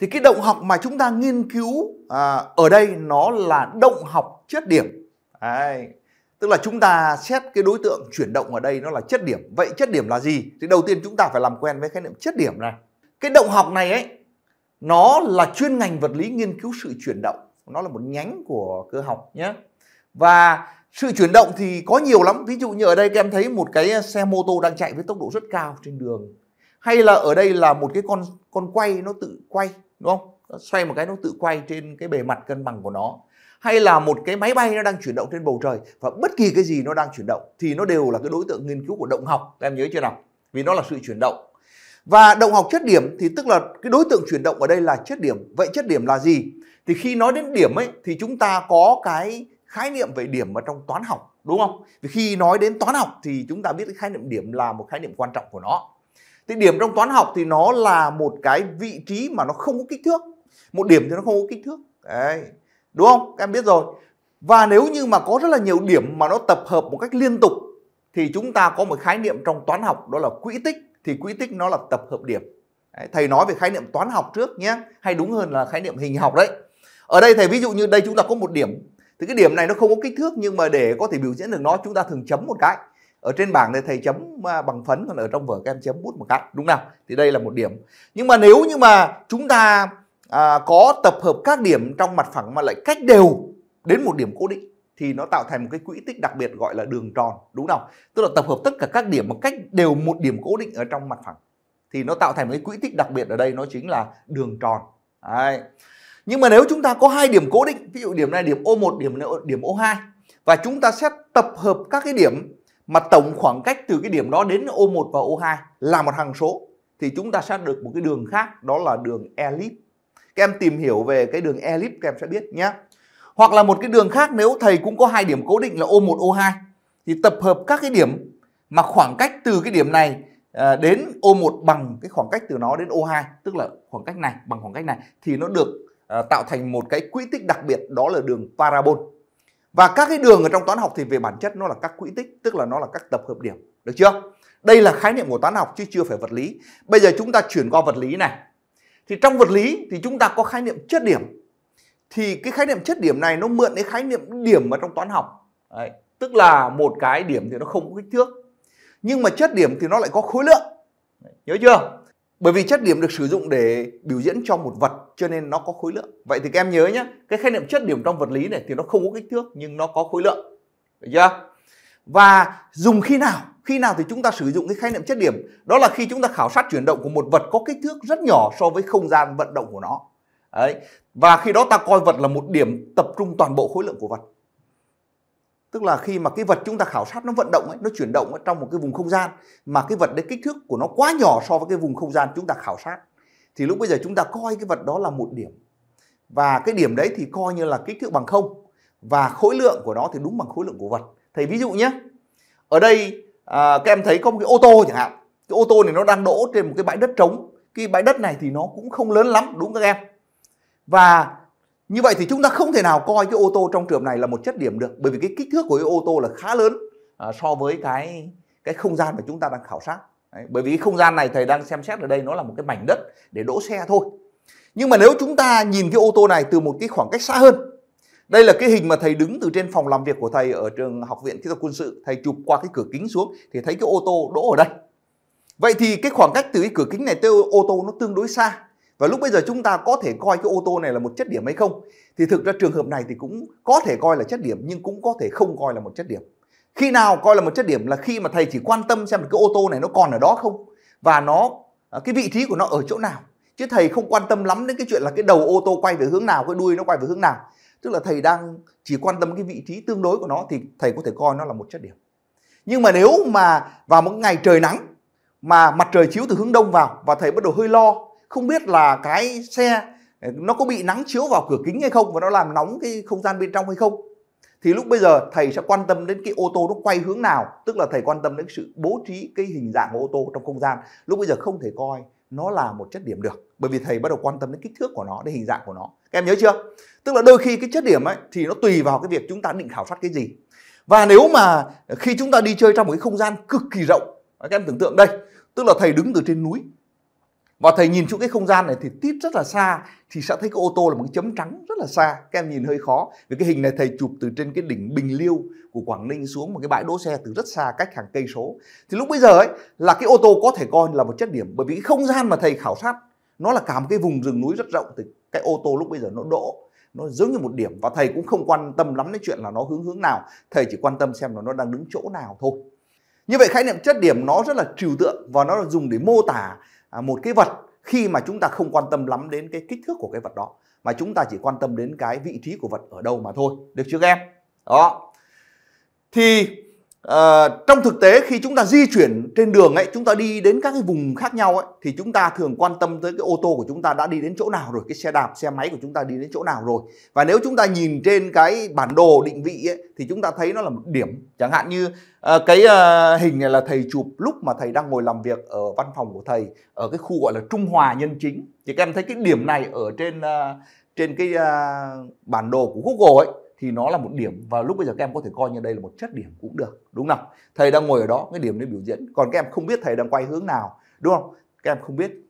thì cái động học mà chúng ta nghiên cứu à, ở đây nó là động học chất điểm Đấy. tức là chúng ta xét cái đối tượng chuyển động ở đây nó là chất điểm vậy chất điểm là gì thì đầu tiên chúng ta phải làm quen với khái niệm chất điểm này cái động học này ấy nó là chuyên ngành vật lý nghiên cứu sự chuyển động nó là một nhánh của cơ học nhé và sự chuyển động thì có nhiều lắm ví dụ như ở đây các em thấy một cái xe mô tô đang chạy với tốc độ rất cao trên đường hay là ở đây là một cái con con quay nó tự quay đúng không xoay một cái nó tự quay trên cái bề mặt cân bằng của nó hay là một cái máy bay nó đang chuyển động trên bầu trời và bất kỳ cái gì nó đang chuyển động thì nó đều là cái đối tượng nghiên cứu của động học em nhớ chưa nào vì nó là sự chuyển động và động học chất điểm thì tức là cái đối tượng chuyển động ở đây là chất điểm vậy chất điểm là gì thì khi nói đến điểm ấy thì chúng ta có cái khái niệm về điểm ở trong toán học đúng không vì khi nói đến toán học thì chúng ta biết cái khái niệm điểm là một khái niệm quan trọng của nó thì điểm trong toán học thì nó là một cái vị trí mà nó không có kích thước một điểm thì nó không có kích thước đấy đúng không các em biết rồi và nếu như mà có rất là nhiều điểm mà nó tập hợp một cách liên tục thì chúng ta có một khái niệm trong toán học đó là quỹ tích thì quỹ tích nó là tập hợp điểm đấy, thầy nói về khái niệm toán học trước nhé hay đúng hơn là khái niệm hình học đấy ở đây thầy ví dụ như đây chúng ta có một điểm thì cái điểm này nó không có kích thước nhưng mà để có thể biểu diễn được nó chúng ta thường chấm một cái ở trên bảng thì thầy chấm à, bằng phấn còn ở trong vở các em chấm bút một cách đúng nào thì đây là một điểm nhưng mà nếu như mà chúng ta à, có tập hợp các điểm trong mặt phẳng mà lại cách đều đến một điểm cố định thì nó tạo thành một cái quỹ tích đặc biệt gọi là đường tròn đúng không tức là tập hợp tất cả các điểm một cách đều một điểm cố định ở trong mặt phẳng thì nó tạo thành một cái quỹ tích đặc biệt ở đây nó chính là đường tròn Đấy. nhưng mà nếu chúng ta có hai điểm cố định ví dụ điểm này điểm O1 điểm này, điểm O2 và chúng ta sẽ tập hợp các cái điểm mà tổng khoảng cách từ cái điểm đó đến O1 và O2 là một hằng số thì chúng ta sẽ được một cái đường khác đó là đường elip. Các em tìm hiểu về cái đường elip các em sẽ biết nhé. Hoặc là một cái đường khác nếu thầy cũng có hai điểm cố định là O1 O2 thì tập hợp các cái điểm mà khoảng cách từ cái điểm này à, đến O1 bằng cái khoảng cách từ nó đến O2 tức là khoảng cách này bằng khoảng cách này thì nó được à, tạo thành một cái quỹ tích đặc biệt đó là đường parabol và các cái đường ở trong toán học thì về bản chất nó là các quỹ tích, tức là nó là các tập hợp điểm. Được chưa? Đây là khái niệm của toán học chứ chưa phải vật lý. Bây giờ chúng ta chuyển qua vật lý này. Thì trong vật lý thì chúng ta có khái niệm chất điểm. Thì cái khái niệm chất điểm này nó mượn cái khái niệm điểm ở trong toán học. Đấy. Tức là một cái điểm thì nó không có kích thước. Nhưng mà chất điểm thì nó lại có khối lượng. Nhớ chưa? Bởi vì chất điểm được sử dụng để biểu diễn cho một vật cho nên nó có khối lượng. Vậy thì các em nhớ nhé, cái khái niệm chất điểm trong vật lý này thì nó không có kích thước nhưng nó có khối lượng. Được chưa? Và dùng khi nào? Khi nào thì chúng ta sử dụng cái khái niệm chất điểm? Đó là khi chúng ta khảo sát chuyển động của một vật có kích thước rất nhỏ so với không gian vận động của nó. Đấy. Và khi đó ta coi vật là một điểm tập trung toàn bộ khối lượng của vật tức là khi mà cái vật chúng ta khảo sát nó vận động ấy, nó chuyển động ấy, trong một cái vùng không gian mà cái vật đấy kích thước của nó quá nhỏ so với cái vùng không gian chúng ta khảo sát thì lúc bây giờ chúng ta coi cái vật đó là một điểm và cái điểm đấy thì coi như là kích thước bằng không và khối lượng của nó thì đúng bằng khối lượng của vật thầy ví dụ nhé ở đây à, các em thấy có một cái ô tô chẳng hạn cái ô tô này nó đang đỗ trên một cái bãi đất trống cái bãi đất này thì nó cũng không lớn lắm đúng không các em và như vậy thì chúng ta không thể nào coi cái ô tô trong trường này là một chất điểm được bởi vì cái kích thước của cái ô tô là khá lớn à, so với cái cái không gian mà chúng ta đang khảo sát. Đấy, bởi vì cái không gian này thầy đang xem xét ở đây nó là một cái mảnh đất để đỗ xe thôi. Nhưng mà nếu chúng ta nhìn cái ô tô này từ một cái khoảng cách xa hơn. Đây là cái hình mà thầy đứng từ trên phòng làm việc của thầy ở trường Học viện Kỹ thuật Quân sự, thầy chụp qua cái cửa kính xuống thì thấy cái ô tô đỗ ở đây. Vậy thì cái khoảng cách từ cái cửa kính này tới ô tô nó tương đối xa và lúc bây giờ chúng ta có thể coi cái ô tô này là một chất điểm hay không thì thực ra trường hợp này thì cũng có thể coi là chất điểm nhưng cũng có thể không coi là một chất điểm khi nào coi là một chất điểm là khi mà thầy chỉ quan tâm xem cái ô tô này nó còn ở đó không và nó à, cái vị trí của nó ở chỗ nào chứ thầy không quan tâm lắm đến cái chuyện là cái đầu ô tô quay về hướng nào cái đuôi nó quay về hướng nào tức là thầy đang chỉ quan tâm cái vị trí tương đối của nó thì thầy có thể coi nó là một chất điểm nhưng mà nếu mà vào một ngày trời nắng mà mặt trời chiếu từ hướng đông vào và thầy bắt đầu hơi lo không biết là cái xe ờ, nó có bị nắng chiếu vào cửa kính hay không và nó làm nóng cái không gian bên trong hay không thì lúc bây giờ thầy sẽ quan tâm đến cái ô tô nó quay hướng nào tức là thầy quan tâm đến sự bố trí cái hình dạng của ô tô trong không gian lúc bây giờ không thể coi nó là một chất điểm được bởi vì thầy bắt đầu quan tâm đến kích thước của nó đến hình dạng của nó các em nhớ chưa tức là đôi khi cái chất điểm ấy thì nó tùy vào cái việc chúng ta định khảo sát cái gì và nếu mà khi chúng ta đi chơi trong một cái không gian cực kỳ rộng các em tưởng tượng đây tức là thầy đứng từ trên núi và thầy nhìn chỗ cái không gian này thì tít rất là xa thì sẽ thấy cái ô tô là một cái chấm trắng rất là xa các em nhìn hơi khó vì cái hình này thầy chụp từ trên cái đỉnh bình liêu của quảng ninh xuống một cái bãi đỗ xe từ rất xa cách hàng cây số thì lúc bây giờ ấy là cái ô tô có thể coi là một chất điểm bởi vì cái không gian mà thầy khảo sát nó là cả một cái vùng rừng núi rất rộng từ cái ô tô lúc bây giờ nó đỗ nó giống như một điểm và thầy cũng không quan tâm lắm đến chuyện là nó hướng hướng nào thầy chỉ quan tâm xem là nó đang đứng chỗ nào thôi như vậy khái niệm chất điểm nó rất là trừu tượng và nó là dùng để mô tả À, một cái vật khi mà chúng ta không quan tâm lắm đến cái kích thước của cái vật đó mà chúng ta chỉ quan tâm đến cái vị trí của vật ở đâu mà thôi được chưa các em đó thì À, trong thực tế khi chúng ta di chuyển trên đường ấy chúng ta đi đến các cái vùng khác nhau ấy thì chúng ta thường quan tâm tới cái ô tô của chúng ta đã đi đến chỗ nào rồi cái xe đạp xe máy của chúng ta đi đến chỗ nào rồi và nếu chúng ta nhìn trên cái bản đồ định vị ấy thì chúng ta thấy nó là một điểm chẳng hạn như à, cái à, hình này là thầy chụp lúc mà thầy đang ngồi làm việc ở văn phòng của thầy ở cái khu gọi là Trung Hòa Nhân Chính thì các em thấy cái điểm này ở trên à, trên cái à, bản đồ của Google ấy thì nó là một điểm và lúc bây giờ các em có thể coi như đây là một chất điểm cũng được đúng không thầy đang ngồi ở đó cái điểm để biểu diễn còn các em không biết thầy đang quay hướng nào đúng không các em không biết